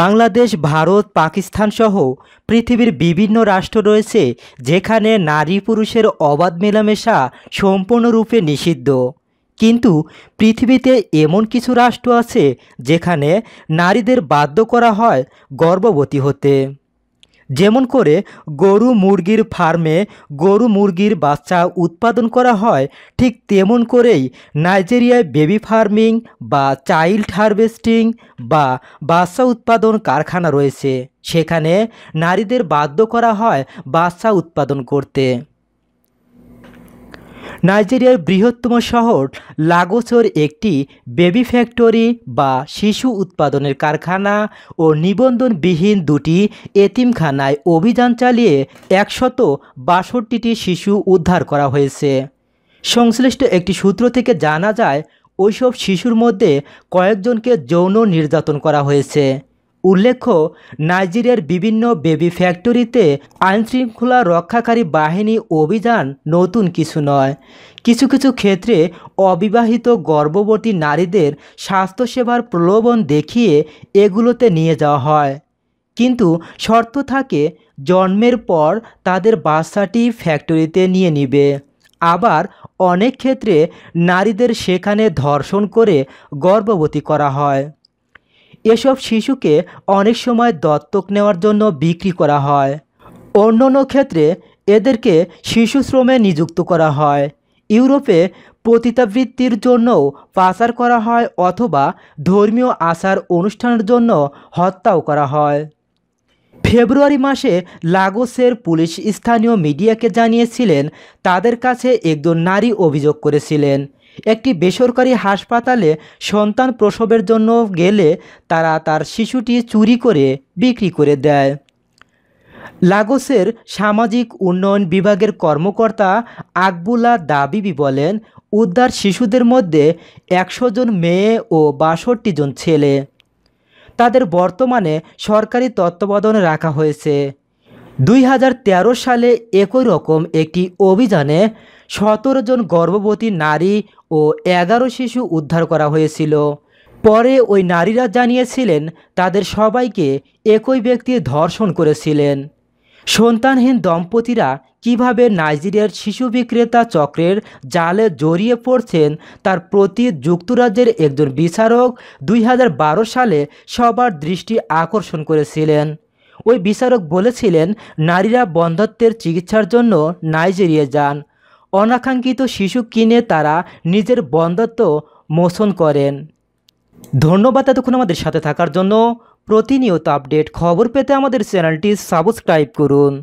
বাংলাদেশ ভারত পাকিস্তান সহ পৃথিবীর বিভিন্ন রাষ্ট্র রয়েছে যেখানে নারী পুরুষের অবাধ মেলামেশা সম্পূর্ণরূপে নিষিদ্ধ কিন্তু পৃথিবীতে এমন কিছু রাষ্ট্র আছে যেখানে নারীদের বাধ্য করা হয় গর্ভবতী হতে যেমন করে গরু মুরগির ফার্মে গরু মুরগির বাচ্চা উৎপাদন করা হয় ঠিক তেমন করেই নাইজেরিয়ায় বেবি ফার্মিং বা চাইল্ড হারভেস্টিং বা বাচ্চা উৎপাদন কারখানা রয়েছে সেখানে নারীদের বাধ্য করা হয় বাচ্চা উৎপাদন করতে নাইজেরিয়ার বৃহত্তম শহর লাগোসোর একটি বেবি ফ্যাক্টরি বা শিশু উৎপাদনের কারখানা ও নিবন্ধনবিহীন দুটি এতিমখানায় অভিযান চালিয়ে একশত বাষট্টিটি শিশু উদ্ধার করা হয়েছে সংশ্লিষ্ট একটি সূত্র থেকে জানা যায় ওইসব শিশুর মধ্যে কয়েকজনকে যৌন নির্যাতন করা হয়েছে উল্লেখ্য নাইজেরিয়ার বিভিন্ন বেবি ফ্যাক্টরিতে আইনশৃঙ্খলা রক্ষাকারী বাহিনী অভিযান নতুন কিছু নয় কিছু কিছু ক্ষেত্রে অবিবাহিত গর্ভবতী নারীদের স্বাস্থ্যসেবার প্রলোভন দেখিয়ে এগুলোতে নিয়ে যাওয়া হয় কিন্তু শর্ত থাকে জন্মের পর তাদের বাচ্চাটি ফ্যাক্টরিতে নিয়ে নিবে আবার অনেক ক্ষেত্রে নারীদের সেখানে ধর্ষণ করে গর্ভবতী করা হয় এসব শিশুকে অনেক সময় দত্তক নেওয়ার জন্য বিক্রি করা হয় অন্য ক্ষেত্রে এদেরকে শিশু শ্রমে নিযুক্ত করা হয় ইউরোপে পতিতাবৃত্তির জন্যও পাচার করা হয় অথবা ধর্মীয় আচার অনুষ্ঠানের জন্য হত্যাও করা হয় ফেব্রুয়ারি মাসে লাগোসের পুলিশ স্থানীয় মিডিয়াকে জানিয়েছিলেন তাদের কাছে একজন নারী অভিযোগ করেছিলেন একটি বেসরকারি হাসপাতালে সন্তান প্রসবের জন্য গেলে তারা তার শিশুটি চুরি করে বিক্রি করে দেয় লাগোসের সামাজিক উন্নয়ন বিভাগের কর্মকর্তা আকবুলা দাবিবি বলেন উদ্ধার শিশুদের মধ্যে একশো জন মেয়ে ও বাষট্টি জন ছেলে তাদের বর্তমানে সরকারি তত্ত্বাবধানে রাখা হয়েছে দুই সালে একই রকম একটি অভিযানে সতেরো জন গর্ভবতী নারী ও এগারো শিশু উদ্ধার করা হয়েছিল পরে ওই নারীরা জানিয়েছিলেন তাদের সবাইকে একই ব্যক্তি ধর্ষণ করেছিলেন সন্তানহীন দম্পতিরা কিভাবে নাইজেরিয়ার শিশু বিক্রেতা চক্রের জালে জড়িয়ে পড়ছেন তার প্রতি যুক্তরাজ্যের একজন বিচারক দুই সালে সবার দৃষ্টি আকর্ষণ করেছিলেন ওই বিচারক বলেছিলেন নারীরা বন্ধত্বের চিকিৎসার জন্য নাইজেরিয়া যান অনাকাঙ্ক্ষিত শিশু কিনে তারা নিজের বন্ধত্ব মোচন করেন ধন্যবাদ এতক্ষণ আমাদের সাথে থাকার জন্য প্রতিনিয়ত আপডেট খবর পেতে আমাদের চ্যানেলটি সাবস্ক্রাইব করুন